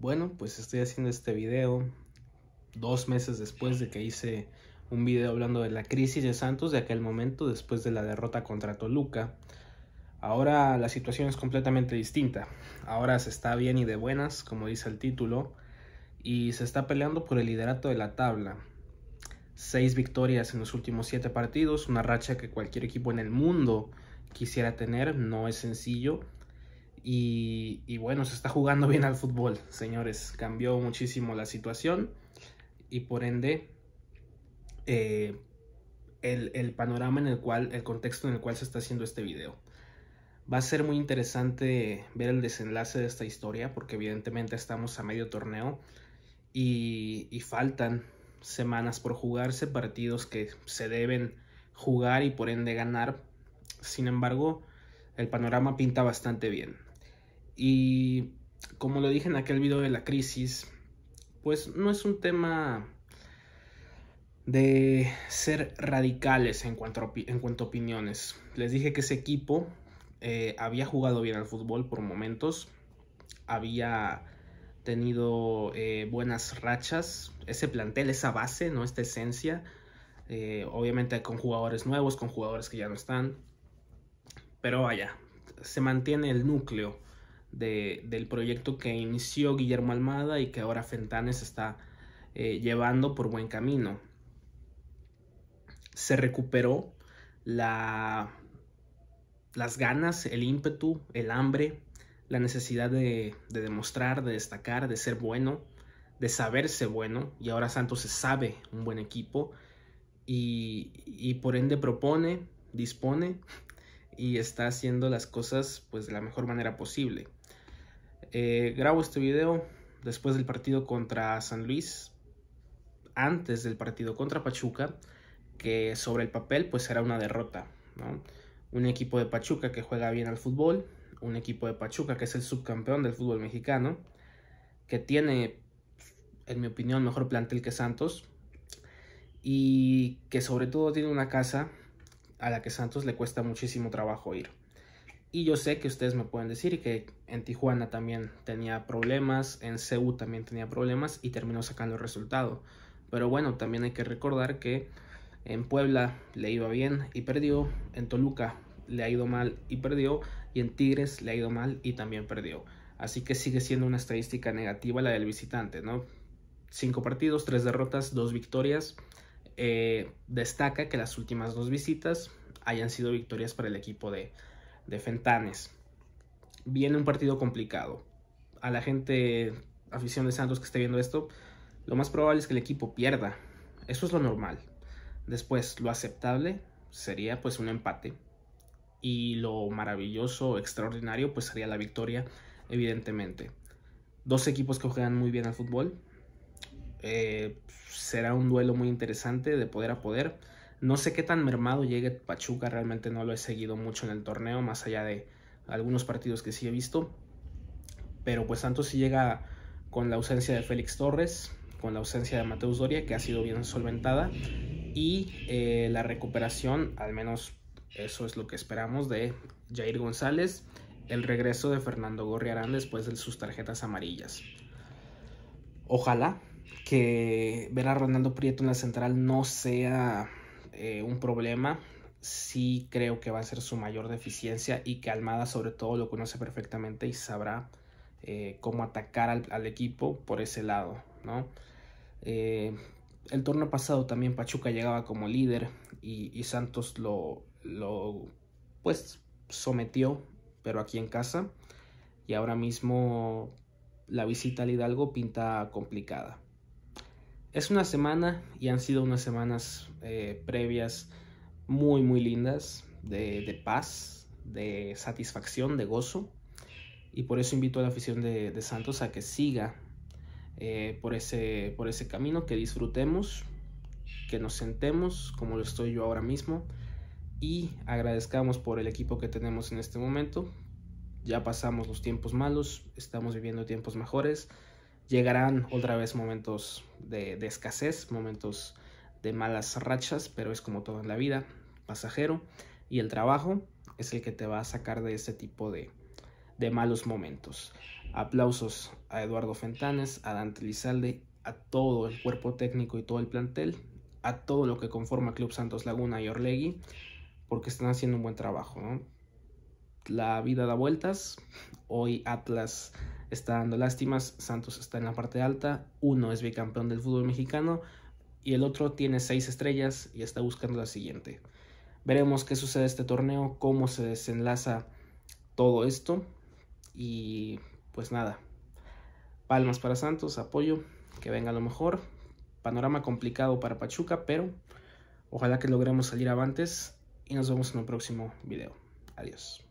Bueno, pues estoy haciendo este video dos meses después de que hice un video hablando de la crisis de Santos de aquel momento, después de la derrota contra Toluca. Ahora la situación es completamente distinta. Ahora se está bien y de buenas, como dice el título, y se está peleando por el liderato de la tabla. Seis victorias en los últimos siete partidos, una racha que cualquier equipo en el mundo quisiera tener, no es sencillo y, bueno, se está jugando bien al fútbol, señores. Cambió muchísimo la situación y por ende eh, el, panorama en el cual, el contexto en el cual se está haciendo este video. Va a ser muy interesante ver el desenlace de esta historia porque evidentemente estamos a medio torneo y faltan semanas por jugarse, partidos que se deben jugar y por ende ganar. Sin embargo, el panorama pinta bastante bien. Y como lo dije en aquel video de la crisis, pues no es un tema de ser radicales en cuanto a, en cuanto opiniones. Les dije que ese equipo eh, había jugado bien al fútbol por momentos, había tenido eh, buenas rachas, ese plantel, esa base, ¿no? esta esencia, eh, obviamente con jugadores nuevos, con jugadores que ya no están, pero vaya, se mantiene el núcleo del proyecto que inició Guillermo Almada y que ahora Fentanes está eh, llevando por buen camino. Se recuperó la, las ganas, el ímpetu, el hambre, la necesidad de, demostrar, de destacar, de ser bueno, de saberse bueno. Y ahora Santos se sabe un buen equipo y, y por ende propone, dispone y está haciendo las cosas pues de la mejor manera posible. Eh, grabo este video después del partido contra San Luis, antes del partido contra Pachuca, que sobre el papel pues era una derrota. Un equipo de Pachuca que juega bien al fútbol, un equipo de Pachuca que es el subcampeón del fútbol mexicano, que tiene, en mi opinión, mejor plantel que Santos, y que sobre todo tiene una casa a la que Santos le cuesta muchísimo trabajo ir. Y yo sé que ustedes me pueden decir que en Tijuana también tenía problemas, en Cu también tenía problemas y terminó sacando el resultado. Pero bueno, también hay que recordar que en Puebla le iba bien y perdió, en Toluca le ha ido mal y perdió, y en Tigres le ha ido mal y también perdió. Así que sigue siendo una estadística negativa la del visitante, ¿no? Cinco partidos, tres derrotas, dos victorias. Eh, destaca que las últimas dos visitas hayan sido victorias para el equipo de, de Fentanes. Viene un partido complicado. A la gente, afición de Santos que esté viendo esto, lo más probable es que el equipo pierda. Eso es lo normal. Después, lo aceptable sería pues un empate. Y lo maravilloso, extraordinario, pues sería la victoria, evidentemente. Dos equipos que juegan muy bien al fútbol. Eh, será un duelo muy interesante de poder a poder no sé qué tan mermado llegue Pachuca, realmente no lo he seguido mucho en el torneo, más allá de algunos partidos que sí he visto. Pero pues Santos sí llega con la ausencia de Félix Torres, con la ausencia de Mateus Doria, que ha sido bien solventada, y eh, la recuperación, al menos eso es lo que esperamos, de Jair González, el regreso de Fernando Gorriarán después de sus tarjetas amarillas. Ojalá que ver a Ronaldo Prieto en la central no sea eh, un problema. Sí creo que va a ser su mayor deficiencia y que Almada sobre todo lo conoce perfectamente y sabrá eh, cómo atacar al, equipo por ese lado. ¿no? Eh, el torneo pasado también Pachuca llegaba como líder y, y Santos lo, lo pues sometió, pero aquí en casa. Y ahora mismo la visita al Hidalgo pinta complicada es una semana y han sido unas semanas eh, previas muy, muy lindas, de, paz, de satisfacción, de gozo. Y por eso invito a la afición de, Santos a que siga eh, por, ese, por ese camino, que disfrutemos, que nos sentemos como lo estoy yo ahora mismo y agradezcamos por el equipo que tenemos en este momento. Ya pasamos los tiempos malos, estamos viviendo tiempos mejores llegarán otra vez momentos de, escasez, momentos de malas rachas, pero es como todo en la vida, pasajero. Y el trabajo es el que te va a sacar de ese tipo de, de malos momentos. Aplausos a Eduardo Fentanes, a Dante Lizalde, a todo el cuerpo técnico y todo el plantel, a todo lo que conforma Club Santos Laguna y Orlegui, porque están haciendo un buen trabajo. La vida da vueltas. Hoy Atlas está dando lástimas. Santos está en la parte alta, uno es bicampeón del fútbol mexicano y el otro tiene seis estrellas y está buscando la siguiente. Veremos qué sucede este torneo, cómo se desenlaza todo esto y pues nada. Palmas para Santos, apoyo, que venga lo mejor. Panorama complicado para Pachuca, pero ojalá que logremos salir avantes y nos vemos en un próximo video. Adiós.